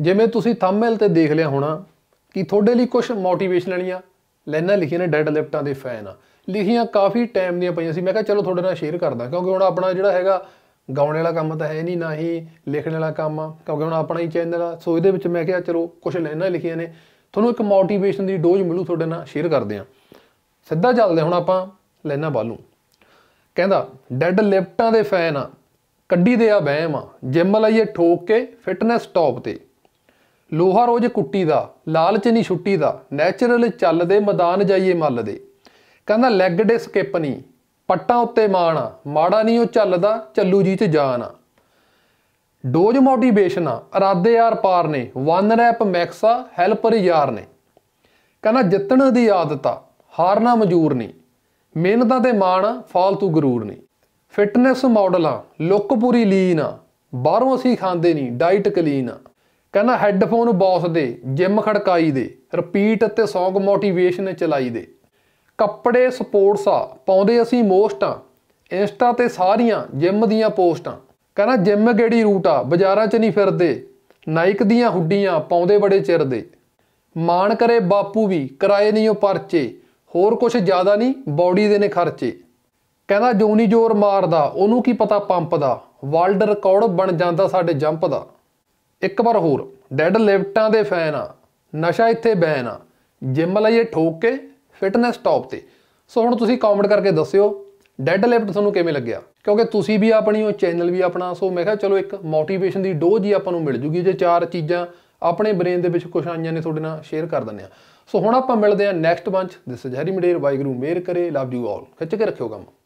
ਜਿਵੇਂ ਤੁਸੀਂ ਥੰਬਨੇਲ ਤੇ ਦੇਖ ਲਿਆ ਹੋਣਾ ਕਿ ਤੁਹਾਡੇ ਲਈ ਕੁਝ ਮੋਟੀਵੇਸ਼ਨਲ ਵਾਲੀਆਂ ਲੈਣਾ ਲਿਖੀਆਂ ਨੇ ਡੈਡ ਲਿਫਟਾਂ ਦੇ ਫੈਨ ਆ ਲਿਖੀਆਂ ਕਾਫੀ ਟਾਈਮ ਦੀਆਂ ਪਈਆਂ ਸੀ ਮੈਂ ਕਿਹਾ ਚਲੋ ਤੁਹਾਡੇ ਨਾਲ ਸ਼ੇਅਰ ਕਰਦਾ ਕਿਉਂਕਿ ਹੁਣ ਆਪਣਾ ਜਿਹੜਾ ਹੈਗਾ ਗਾਉਣ ਵਾਲਾ ਕੰਮ ਤਾਂ ਹੈ ਨਹੀਂ ਨਾ ਹੀ ਲਿਖਣ ਵਾਲਾ ਕੰਮ ਆ ਕਿਉਂਕਿ ਹੁਣ ਆਪਣਾ ਹੀ ਚੈਨਲ ਆ ਸੋ ਇਹਦੇ ਵਿੱਚ ਮੈਂ ਕਿਹਾ ਚਲੋ ਕੁਝ ਲੈਣਾ ਲਿਖੀਆਂ ਨੇ ਤੁਹਾਨੂੰ ਇੱਕ ਮੋਟੀਵੇਸ਼ਨ ਦੀ ਡੋਜ਼ ਮਿਲੂ ਤੁਹਾਡੇ ਨਾਲ ਸ਼ੇਅਰ ਕਰਦੇ ਆ ਸਿੱਧਾ ਚੱਲਦੇ ਹੁਣ ਆਪਾਂ ਲੈਣਾ ਬਾਲੂ ਕਹਿੰਦਾ ਡੈਡ ਲਿਫਟਾਂ ਦੇ ਫੈਨ ਆ ਕੱਢੀ ਦੇ ਆ ਬਹਿਮ ਆ ਜਿੰਮ ਲਈਏ ਠੋਕ ਕੇ ਫਿਟਨੈਸ ਟੌਪ ਤੇ ਲੋਹਾ ਰੋਜ ਕੁੱਟੀ ਦਾ ਲਾਲਚ ਨਹੀਂ ਛੁੱਟੀ ਦਾ ਨੈਚੁਰਲ ਚੱਲਦੇ ਮੈਦਾਨ ਜਾਈਏ ਮੱਲ ਦੇ ਕਹਿੰਦਾ ਲੈਗ ਡੇ ਸਕਿਪ ਨਹੀਂ ਪੱਟਾਂ ਉੱਤੇ ਮਾਣ ਮਾੜਾ ਨਹੀਂ ਉਹ ਚੱਲਦਾ ਚੱਲੂ ਜੀ ਚ ਜਾਨ ਡੋਜ ਮੋਟੀਵੇਸ਼ਨ ਆ ਇਰਾਦੇ ਯਾਰ ਪਾਰ ਨੇ ਵਨ ਰੈਪ ਮੈਕਸਾ ਹੈਲਪਰ ਯਾਰ ਨੇ ਕਹਿੰਦਾ ਜਿੱਤਣ ਦੀ ਆਦਤ ਆ ਹਾਰਨਾ ਮਜੂਰ ਨਹੀਂ ਮਿਹਨਤਾਂ ਤੇ ਮਾਣ ਫਾਲਤੂ ਗਰੂਰ ਨਹੀਂ ਫਿਟਨੈਸ ਮਾਡਲ ਆ ਲੁੱਕ ਪੂਰੀ ਲੀਨ ਆ ਬਾਹਰੋਂ ਅਸੀਂ ਖਾਂਦੇ ਨਹੀਂ ਡਾਈਟ ਕਲੀਨ ਆ ਕਹਿੰਦਾ ਹੈੱਡਫੋਨ ਬੌਸ ਦੇ ਜਿਮ ਖੜਕਾਈ ਦੇ ਰਿਪੀਟ ਤੇ ਸੌਂਗ ਮੋਟੀਵੇਸ਼ਨ ਚਲਾਈ ਦੇ ਕੱਪੜੇ ਸਪੋਰਟਸ ਆ ਪਾਉਂਦੇ ਅਸੀਂ ਮੋਸਟ ਆ ਇੰਸਟਾ ਤੇ ਸਾਰੀਆਂ ਜਿਮ ਦੀਆਂ ਪੋਸਟਾਂ ਕਹਿੰਦਾ ਜਿਮ ਕਿਹੜੀ ਰੂਟ ਆ ਬਾਜ਼ਾਰਾਂ 'ਚ ਨਹੀਂ ਫਿਰਦੇ ਨਾਇਕ ਦੀਆਂ ਹੁੱਡੀਆਂ ਪਾਉਂਦੇ ਬੜੇ ਚਿਰ ਦੇ ਮਾਣ ਕਰੇ ਬਾਪੂ ਵੀ ਕਿਰਾਏ ਨਹੀਂ ਉਹ ਪਰਚੇ ਹੋਰ ਕੁਝ ਜ਼ਿਆਦਾ ਨਹੀਂ ਬਾਡੀ ਦੇ ਨੇ ਖਰਚੇ ਕਹਿੰਦਾ ਜੋਨੀ ਜੋਰ ਮਾਰਦਾ ਉਹਨੂੰ ਕੀ ਪਤਾ ਪੰਪ ਦਾ ਵਰਲਡ ਰਿਕਾਰਡ ਬਣ ਜਾਂਦਾ ਸਾਡੇ ਜੰਪ ਦਾ ਇੱਕ ਵਾਰ ਹੋਰ ਡੈਡ ਲਿਫਟਾਂ ਦੇ ਫੈਨ ਆ ਨਸ਼ਾ ਇੱਥੇ ਬੈਨ ਆ ਜਿਮ ਲਈਏ ਠੋਕ ਕੇ ਫਿਟਨੈਸ ਟੌਪ ਤੇ ਸੋ ਹੁਣ ਤੁਸੀਂ ਕਮੈਂਟ ਕਰਕੇ ਦੱਸਿਓ ਡੈਡ ਲਿਫਟ ਤੁਹਾਨੂੰ ਕਿਵੇਂ ਲੱਗਿਆ ਕਿਉਂਕਿ ਤੁਸੀਂ ਵੀ ਆਪਣੀ ਉਹ ਚੈਨਲ ਵੀ ਆਪਣਾ ਸੋ ਮੈਂ ਕਿਹਾ ਚਲੋ ਇੱਕ ਮੋਟੀਵੇਸ਼ਨ ਦੀ ਡੋਜ਼ ਹੀ ਆਪਾਂ ਨੂੰ ਮਿਲ ਜੂਗੀ ਜੇ ਚਾਰ ਚੀਜ਼ਾਂ ਆਪਣੇ ਬ੍ਰੇਨ ਦੇ ਵਿੱਚ ਕੁਝ ਆਈਆਂ ਨੇ ਤੁਹਾਡੇ ਨਾਲ ਸ਼ੇਅਰ ਕਰ ਦਿੰਦੇ ਆ ਸੋ ਹੁਣ ਆਪਾਂ ਮਿਲਦੇ ਆ next bunch this is Harry ਮਡੇਰ ਵਾਈਗਰੂ ਮੇਰ ਕਰੇ ਲਵ ਯੂ ਆਲ ਖਿੱਚ ਕੇ ਰੱਖਿਓ ਕੰਮ